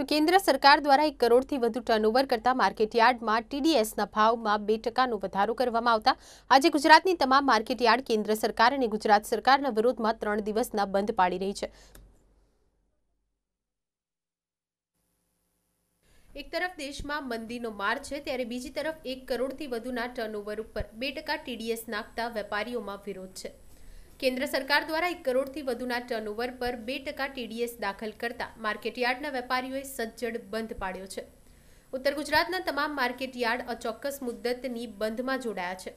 તો કેન્દ્ર સરકાર દ્વારા એક કરોડથી વધુ ટર્નઓવર કરતા માર્કેટયાર્ડમાં ટીડીએસના ભાવમાં બે ટકાનો વધારો કરવામાં આવતા આજે ગુજરાતની તમામ માર્કેટયાર્ડ કેન્દ્ર સરકાર અને ગુજરાત સરકારના વિરોધમાં ત્રણ દિવસના બંધ પાડી રહી છે એક તરફ દેશમાં મંદીનો માર છે ત્યારે બીજી તરફ એક કરોડથી વધુના ટર્નઓવર ઉપર બે ટકા ટીડીએસ નાખતા વેપારીઓમાં વિરોધ છે કેન્દ્ર સરકાર દ્વારા એક કરોડથી વધુના ટર્નઓવર પર બે ટકા ટીડીએસ દાખલ કરતા માર્કેટયાર્ડના વેપારીઓએ સજ્જડ બંધ પાડ્યો છે ઉત્તર ગુજરાતના તમામ માર્કેટયાર્ડ અચોક્કસ મુદ્દતની બંધમાં જોડાયા છે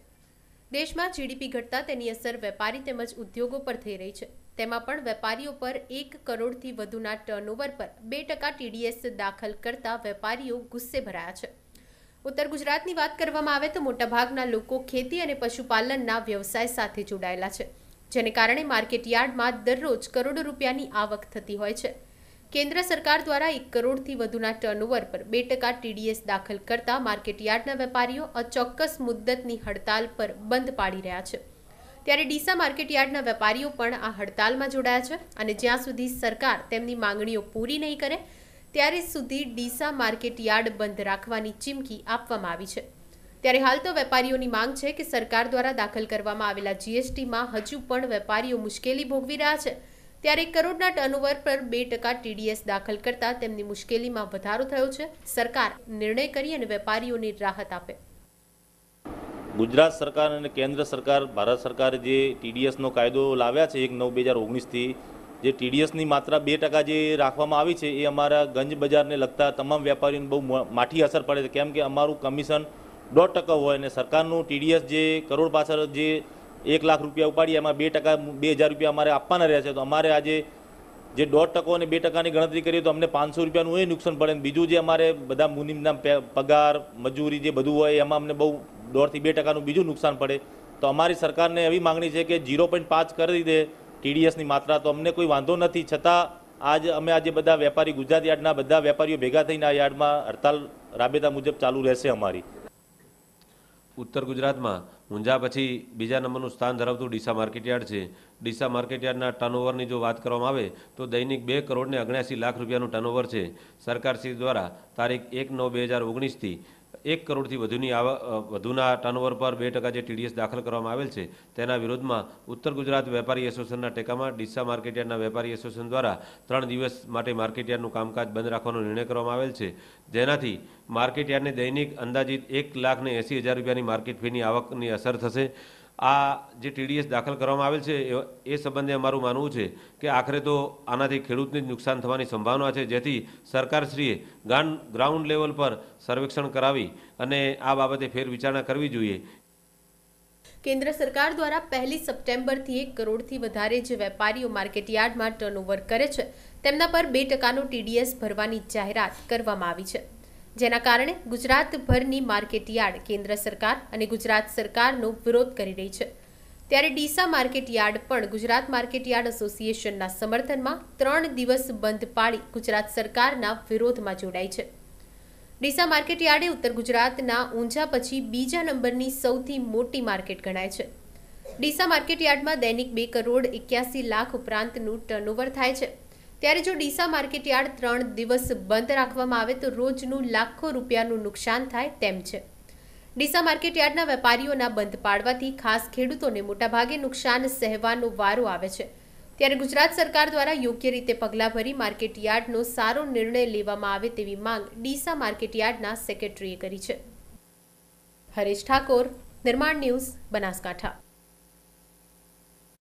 દેશમાં જીડીપી ઘટતા તેની અસર વેપારી તેમજ ઉદ્યોગો પર થઈ રહી છે તેમાં પણ વેપારીઓ પર એક કરોડથી વધુના ટર્નઓવર પર બે ટકા ટીડીએસ દાખલ કરતા વેપારીઓ ગુસ્સે ભરાયા છે ઉત્તર ગુજરાતની વાત કરવામાં આવે તો મોટાભાગના લોકો ખેતી અને પશુપાલનના વ્યવસાય સાથે જોડાયેલા છે જેને કારણે માર્કેટયાર્ડમાં દરરોજ કરોડો રૂપિયાની આવક થતી હોય છે કેન્દ્ર સરકાર દ્વારા એક કરોડથી વધુના ટર્નઓવર પર બે ટકા ટીડીએસ દાખલ કરતા માર્કેટ યાર્ડના વેપારીઓ અચોક્કસ મુદ્દતની હડતાલ પર બંધ પાડી રહ્યા છે ત્યારે ડીસા માર્કેટયાર્ડના વેપારીઓ પણ આ હડતાલમાં જોડાયા છે અને જ્યાં સુધી સરકાર તેમની માંગણીઓ પૂરી નહીં કરે ત્યારે સુધી ડીસા માર્કેટયાર્ડ બંધ રાખવાની ચીમકી આપવામાં આવી છે ત્યારે હાલ તો વેપારીઓની માંગ છે કે સરકાર દ્વારા દાખલ કરવામાં આવેલા જીએસટીમાં હજુ પણ વેપારીઓ મુશ્કેલી ભોગવી રહ્યા છે ત્યારે કરોડના ટર્નઓવર પર બે ટકા ટીડીએસ દાખલ કરતા તેમની મુશ્કેલીમાં વધારો થયો છે સરકાર નિર્ણય કરી અને વેપારીઓને રાહત આપે ગુજરાત સરકાર અને કેન્દ્ર સરકાર ભારત સરકારે જે ટીડીએસનો કાયદો લાવ્યા છે એક નવ બે હજાર ઓગણીસથી જે ટીડીએસની માત્ર બે ટકા જે રાખવામાં આવી છે એ અમારા ગંજ બજારને લગતા તમામ વેપારીઓને બહુ માઠી અસર પડે છે કેમ કે અમારું કમિશન દોઢ ટકા હોય અને સરકારનું ટીડીએસ જે કરોડ પાછળ જે એક લાખ રૂપિયા ઉપાડીએ એમાં બે ટકા બે હજાર રૂપિયા અમારે આપવાના રહ્યા છે તો અમારે આજે જે દોઢ ટકો અને બે ટકાની ગણતરી કરીએ તો અમને પાંચસો રૂપિયાનું એ નુકસાન પડે બીજું જે અમારે બધા મુનિમના પગાર મજૂરી જે બધું હોય એમાં અમને બહુ દોઢથી બે ટકાનું બીજું નુકસાન પડે તો અમારી સરકારને એવી માંગણી છે કે ઝીરો પોઈન્ટ પાંચ કરી દે ટીડીએસની માત્રા તો અમને કોઈ વાંધો નથી છતાં આજ અમે આજે બધા વેપારી ગુજરાત યાર્ડના બધા વેપારીઓ ભેગા થઈને આ યાર્ડમાં હડતાલ રાબેતા મુજબ ચાલુ રહેશે અમારી ઉત્તર ગુજરાતમાં ઊંઝા પછી બીજા નંબરનું સ્થાન ધરાવતું ડીસા માર્કેટયાર્ડ છે ડીસા માર્કેટયાર્ડના ટર્નઓવરની જો વાત કરવામાં આવે તો દૈનિક બે કરોડને અગણ્યાસી લાખ રૂપિયાનું ટર્નઓવર છે સરકારશ્રી દ્વારા તારીખ એક નવ બે હજાર ઓગણીસથી એક કરોડથી વધુની આવક વધુના ટર્નઓવર પર બે ટકા જે ટીડીએસ દાખલ કરવામાં આવેલ છે તેના વિરોધમાં ઉત્તર ગુજરાત વેપારી એસોસિએશનના ટેકામાં ડીસા માર્કેટયાર્ડના વેપારી એસોસિએશન દ્વારા ત્રણ દિવસ માટે માર્કેટયાર્ડનું કામકાજ બંધ રાખવાનો નિર્ણય કરવામાં આવેલ છે જેનાથી માર્કેટયાર્ડને દૈનિક અંદાજિત એક લાખ ને એંસી હજાર રૂપિયાની માર્કેટ ફીની આવકની અસર થશે આ જે ટીડીએસ દાખલ કરવામાં આવેલ છે એ સંબંધે અમારું માનવું છે કે આખરે તો આનાથી ખેડૂતને જ નુકસાન થવાની સંભાવના છે જેથી સરકારશ્રીએ ગ્રાઉન્ડ લેવલ પર સર્વેક્ષણ કરાવી અને આ બાબતે ફેરવિચારણા કરવી જોઈએ કેન્દ્ર સરકાર દ્વારા પહેલી સપ્ટેમ્બરથી એક કરોડથી વધારે જે વેપારીઓ માર્કેટયાર્ડમાં ટર્નઓવર કરે છે તેમના પર બે ટકાનું ટીડીએસ ભરવાની જાહેરાત કરવામાં આવી છે જેના કારણે ગુજરાતભરની માર્કેટયાર્ડ કેન્દ્ર સરકાર અને ગુજરાત સરકારનો વિરોધ કરી રહી છે ત્યારે ડીસા માર્કેટયાર્ડ પણ ગુજરાત માર્કેટયાર્ડ એસોસિએશનના સમર્થનમાં ત્રણ દિવસ બંધ પાળી ગુજરાત સરકારના વિરોધમાં જોડાય છે ડીસા માર્કેટયાર્ડે ઉત્તર ગુજરાતના ઊંઝા પછી બીજા નંબરની સૌથી મોટી માર્કેટ ગણાય છે ડીસા માર્કેટયાર્ડમાં દૈનિક બે કરોડ એક્યાસી લાખ ઉપરાંતનું ટર્નઓવર થાય છે ત્યારે જો ડીસા માર્કેટયાર્ડ ત્રણ દિવસ બંધ રાખવામાં આવે તો રોજનું લાખો રૂપિયાનું નુકસાન થાય તેમ છે ડીસા માર્કેટયાર્ડના વેપારીઓના બંધ પાડવાથી ખાસ ખેડૂતોને મોટાભાગે નુકસાન સહેવાનો વારો આવે છે ત્યારે ગુજરાત સરકાર દ્વારા યોગ્ય રીતે પગલાં ભરી માર્કેટયાર્ડનો સારો નિર્ણય લેવામાં આવે તેવી માંગ ડીસા માર્કેટયાર્ડના સેક્રેટરીએ કરી છે હરેશ ઠાકોર નિર્માણ ન્યૂઝ બનાસકાંઠા